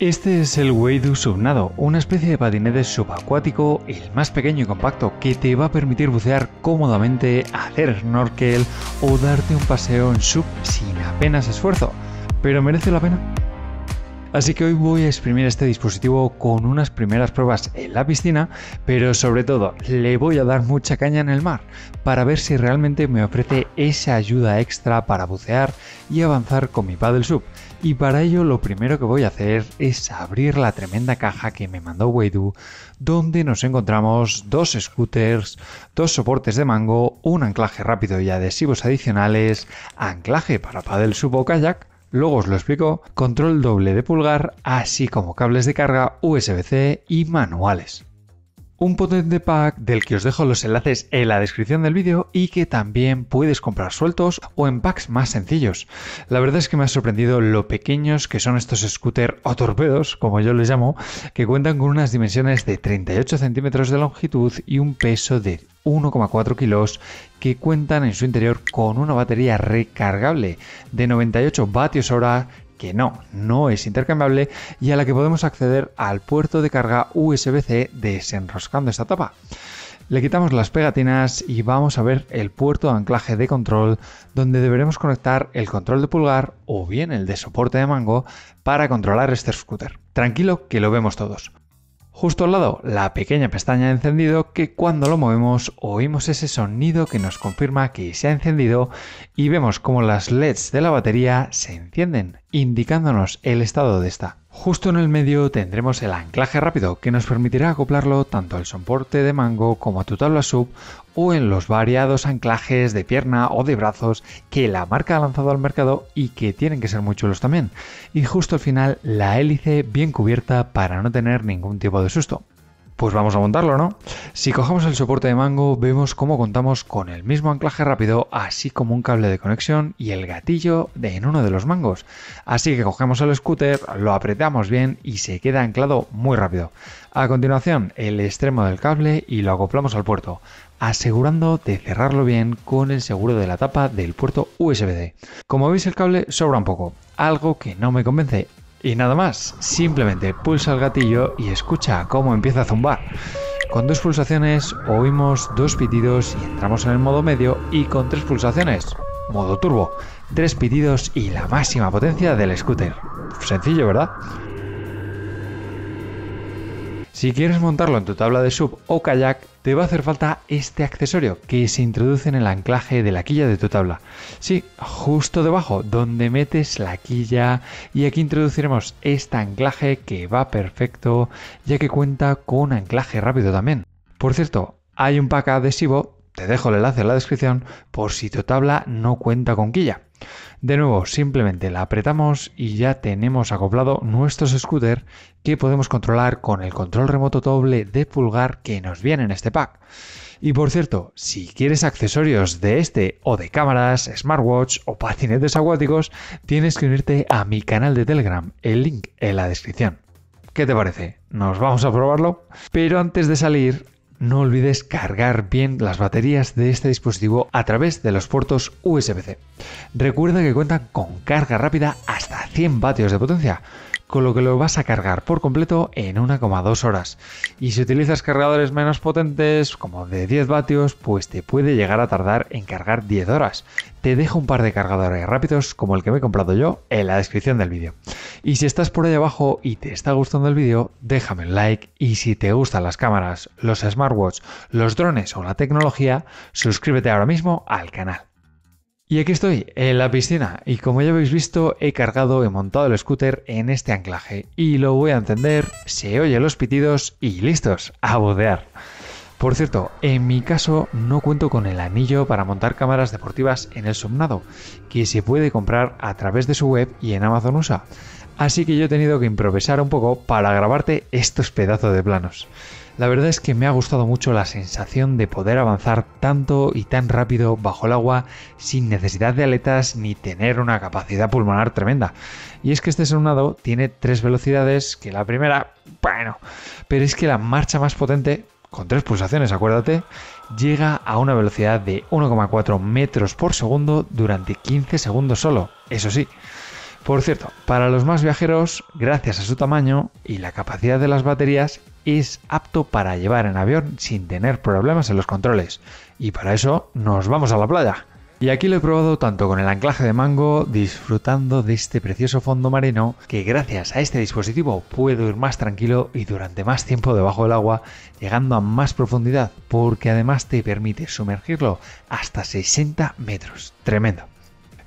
Este es el Weidu Subnado, una especie de patinete subacuático, el más pequeño y compacto, que te va a permitir bucear cómodamente, hacer snorkel o darte un paseo en sub sin apenas esfuerzo. Pero merece la pena. Así que hoy voy a exprimir este dispositivo con unas primeras pruebas en la piscina, pero sobre todo le voy a dar mucha caña en el mar para ver si realmente me ofrece esa ayuda extra para bucear y avanzar con mi paddle sub, y para ello lo primero que voy a hacer es abrir la tremenda caja que me mandó Weidu, donde nos encontramos dos scooters, dos soportes de mango, un anclaje rápido y adhesivos adicionales, anclaje para paddle sub o kayak, luego os lo explico, control doble de pulgar, así como cables de carga USB-C y manuales un potente pack del que os dejo los enlaces en la descripción del vídeo y que también puedes comprar sueltos o en packs más sencillos. La verdad es que me ha sorprendido lo pequeños que son estos scooter o torpedos, como yo les llamo, que cuentan con unas dimensiones de 38 centímetros de longitud y un peso de 1,4 kilos que cuentan en su interior con una batería recargable de 98 vatios hora que no, no es intercambiable y a la que podemos acceder al puerto de carga USB-C desenroscando esta tapa. Le quitamos las pegatinas y vamos a ver el puerto de anclaje de control donde deberemos conectar el control de pulgar o bien el de soporte de mango para controlar este scooter. Tranquilo que lo vemos todos. Justo al lado, la pequeña pestaña de encendido que cuando lo movemos oímos ese sonido que nos confirma que se ha encendido y vemos como las LEDs de la batería se encienden, indicándonos el estado de esta. Justo en el medio tendremos el anclaje rápido que nos permitirá acoplarlo tanto al soporte de mango como a tu tabla sub o en los variados anclajes de pierna o de brazos que la marca ha lanzado al mercado y que tienen que ser muy chulos también. Y justo al final la hélice bien cubierta para no tener ningún tipo de susto. Pues vamos a montarlo, ¿no? Si cogemos el soporte de mango, vemos cómo contamos con el mismo anclaje rápido, así como un cable de conexión y el gatillo de en uno de los mangos. Así que cogemos el scooter, lo apretamos bien y se queda anclado muy rápido. A continuación, el extremo del cable y lo acoplamos al puerto, asegurando de cerrarlo bien con el seguro de la tapa del puerto usb Como veis, el cable sobra un poco, algo que no me convence, y nada más, simplemente pulsa el gatillo y escucha cómo empieza a zumbar. Con dos pulsaciones oímos dos pitidos y entramos en el modo medio y con tres pulsaciones, modo turbo, tres pitidos y la máxima potencia del scooter. Sencillo, ¿verdad? Si quieres montarlo en tu tabla de sub o kayak, te va a hacer falta este accesorio que se introduce en el anclaje de la quilla de tu tabla. Sí, justo debajo donde metes la quilla y aquí introduciremos este anclaje que va perfecto ya que cuenta con anclaje rápido también. Por cierto, hay un pack adhesivo, te dejo el enlace en la descripción por si tu tabla no cuenta con quilla. De nuevo, simplemente la apretamos y ya tenemos acoplado nuestros scooter que podemos controlar con el control remoto doble de pulgar que nos viene en este pack. Y por cierto, si quieres accesorios de este o de cámaras, smartwatch o patinetes acuáticos, tienes que unirte a mi canal de Telegram, el link en la descripción. ¿Qué te parece? ¿Nos vamos a probarlo? Pero antes de salir, no olvides cargar bien las baterías de este dispositivo a través de los puertos USB-C. Recuerda que cuenta con carga rápida hasta 100 vatios de potencia, con lo que lo vas a cargar por completo en 1,2 horas. Y si utilizas cargadores menos potentes, como de 10 vatios, pues te puede llegar a tardar en cargar 10 horas. Te dejo un par de cargadores rápidos como el que me he comprado yo en la descripción del vídeo. Y si estás por ahí abajo y te está gustando el vídeo, déjame un like y si te gustan las cámaras, los smartwatch, los drones o la tecnología, suscríbete ahora mismo al canal. Y aquí estoy, en la piscina, y como ya habéis visto, he cargado y montado el scooter en este anclaje, y lo voy a encender, se oye los pitidos y listos, a bodear. Por cierto, en mi caso no cuento con el anillo para montar cámaras deportivas en el somnado, que se puede comprar a través de su web y en Amazon USA así que yo he tenido que improvisar un poco para grabarte estos pedazos de planos. La verdad es que me ha gustado mucho la sensación de poder avanzar tanto y tan rápido bajo el agua sin necesidad de aletas ni tener una capacidad pulmonar tremenda. Y es que este sonado tiene tres velocidades que la primera, bueno, pero es que la marcha más potente, con tres pulsaciones acuérdate, llega a una velocidad de 1,4 metros por segundo durante 15 segundos solo, eso sí. Por cierto, para los más viajeros, gracias a su tamaño y la capacidad de las baterías, es apto para llevar en avión sin tener problemas en los controles. Y para eso nos vamos a la playa. Y aquí lo he probado tanto con el anclaje de mango, disfrutando de este precioso fondo marino, que gracias a este dispositivo puedo ir más tranquilo y durante más tiempo debajo del agua, llegando a más profundidad, porque además te permite sumergirlo hasta 60 metros. Tremendo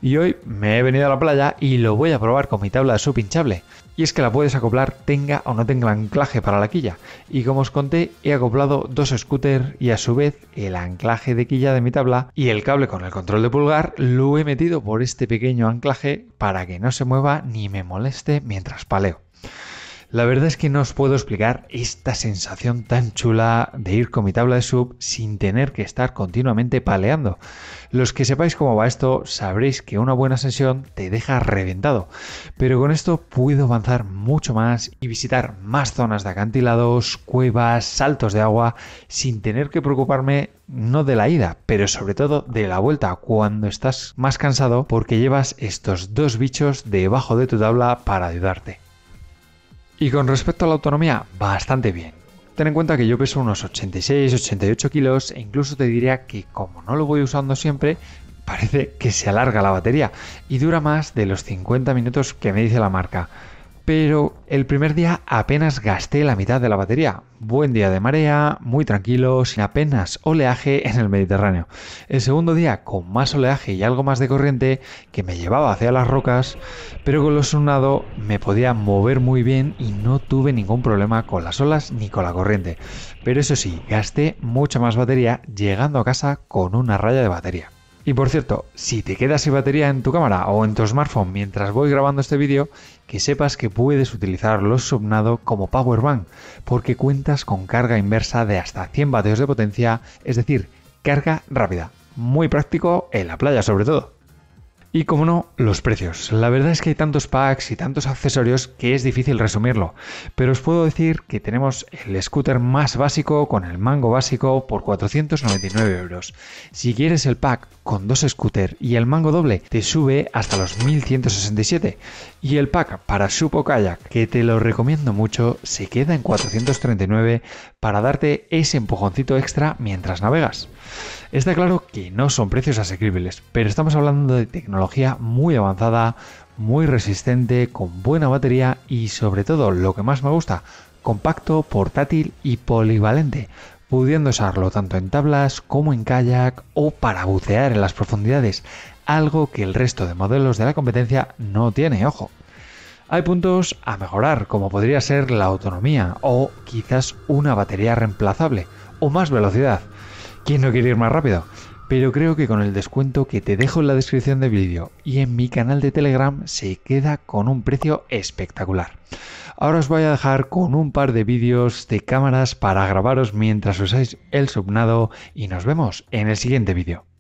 y hoy me he venido a la playa y lo voy a probar con mi tabla de su pinchable. Y es que la puedes acoplar tenga o no tenga anclaje para la quilla. Y como os conté, he acoplado dos scooters y a su vez el anclaje de quilla de mi tabla y el cable con el control de pulgar lo he metido por este pequeño anclaje para que no se mueva ni me moleste mientras paleo. La verdad es que no os puedo explicar esta sensación tan chula de ir con mi tabla de sub sin tener que estar continuamente paleando. Los que sepáis cómo va esto sabréis que una buena sesión te deja reventado, pero con esto puedo avanzar mucho más y visitar más zonas de acantilados, cuevas, saltos de agua, sin tener que preocuparme no de la ida, pero sobre todo de la vuelta cuando estás más cansado porque llevas estos dos bichos debajo de tu tabla para ayudarte. Y con respecto a la autonomía, bastante bien. Ten en cuenta que yo peso unos 86, 88 kilos e incluso te diría que como no lo voy usando siempre, parece que se alarga la batería y dura más de los 50 minutos que me dice la marca pero el primer día apenas gasté la mitad de la batería. Buen día de marea, muy tranquilo, sin apenas oleaje en el Mediterráneo. El segundo día con más oleaje y algo más de corriente que me llevaba hacia las rocas, pero con lo sonado me podía mover muy bien y no tuve ningún problema con las olas ni con la corriente. Pero eso sí, gasté mucha más batería llegando a casa con una raya de batería. Y por cierto, si te quedas sin batería en tu cámara o en tu smartphone mientras voy grabando este vídeo, que sepas que puedes utilizar los Subnado como power bank, porque cuentas con carga inversa de hasta 100 vatios de potencia, es decir, carga rápida. Muy práctico en la playa sobre todo. Y como no, los precios. La verdad es que hay tantos packs y tantos accesorios que es difícil resumirlo, pero os puedo decir que tenemos el scooter más básico con el mango básico por 499 euros. Si quieres el pack con dos scooters y el mango doble, te sube hasta los 1167. Y el pack para Supo Kayak, que te lo recomiendo mucho, se queda en 439 para darte ese empujoncito extra mientras navegas. Está claro que no son precios asequibles, pero estamos hablando de tecnología muy avanzada, muy resistente, con buena batería y sobre todo lo que más me gusta, compacto, portátil y polivalente, pudiendo usarlo tanto en tablas como en kayak o para bucear en las profundidades, algo que el resto de modelos de la competencia no tiene, ojo. Hay puntos a mejorar, como podría ser la autonomía o quizás una batería reemplazable o más velocidad, ¿Quién no quiere ir más rápido? Pero creo que con el descuento que te dejo en la descripción del vídeo y en mi canal de Telegram se queda con un precio espectacular. Ahora os voy a dejar con un par de vídeos de cámaras para grabaros mientras usáis el subnado y nos vemos en el siguiente vídeo.